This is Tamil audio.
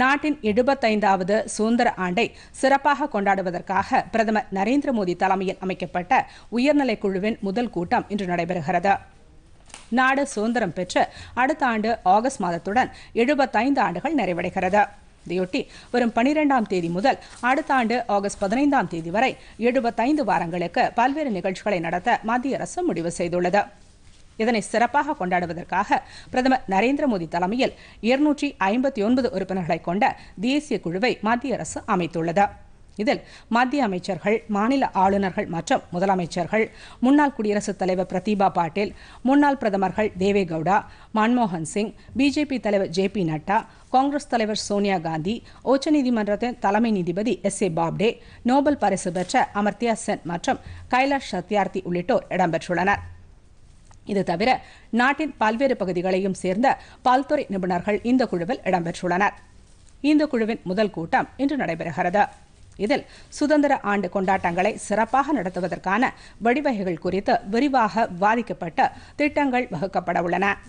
நாட்டின் எழுபத்தைந்தாவது சுதந்திர ஆண்டை சிறப்பாக கொண்டாடுவதற்காக பிரதமர் நரேந்திர மோடி தலைமையில் அமைக்கப்பட்ட உயர்நிலைக் குழுவின் முதல் கூட்டம் இன்று நடைபெறுகிறது நாடு சுதந்திரம் பெற்று அடுத்த ஆண்டு ஆகஸ்ட் மாதத்துடன் எழுபத்தைந்து ஆண்டுகள் நிறைவடைகிறது இதையொட்டி வரும் பனிரெண்டாம் தேதி முதல் அடுத்த ஆண்டு ஆகஸ்ட் பதினைந்தாம் தேதி வரை எழுபத்தைந்து வாரங்களுக்கு பல்வேறு நிகழ்ச்சிகளை நடத்த மத்திய அரசு முடிவு செய்துள்ளது இதனை சிறப்பாக கொண்டாடுவதற்காக பிரதமர் நரேந்திர மோடி தலைமையில் இருநூற்றி ஐம்பத்தி ஒன்பது உறுப்பினர்களை கொண்ட தேசிய குழுவை மத்திய அரசு அமைத்துள்ளது இதில் மத்திய அமைச்சர்கள் மாநில ஆளுநர்கள் மற்றும் முதலமைச்சர்கள் முன்னாள் குடியரசுத் தலைவர் பிரதீபா பாட்டீல் முன்னாள் பிரதமர்கள் தேவேகவுடா மன்மோகன் சிங் பிஜேபி தலைவர் ஜே பி நட்டா காங்கிரஸ் தலைவர் சோனியா காந்தி உச்சநீதிமன்றத்தின் தலைமை நீதிபதி எஸ் ஏ பாப்டே நோபல் பரிசு பெற்ற அமர்த்தியா சென் மற்றும் கைலாஷ் சத்யார்த்தி உள்ளிட்டோர் இடம்பெற்றுள்ளனா் இது தவிர நாட்டின் பல்வேறு பகுதிகளையும் சேர்ந்த பல்துறை நிபுணர்கள் இந்த குழுவில் இடம்பெற்றுள்ளனர் இந்த குழுவின் முதல் கூட்டம் இன்று நடைபெறுகிறது இதில் சுதந்திர ஆண்டு கொண்டாட்டங்களை சிறப்பாக நடத்துவதற்கான வழிவகைகள் குறித்து விரிவாக விவாதிக்கப்பட்டு திட்டங்கள் வகுக்கப்பட உள்ளன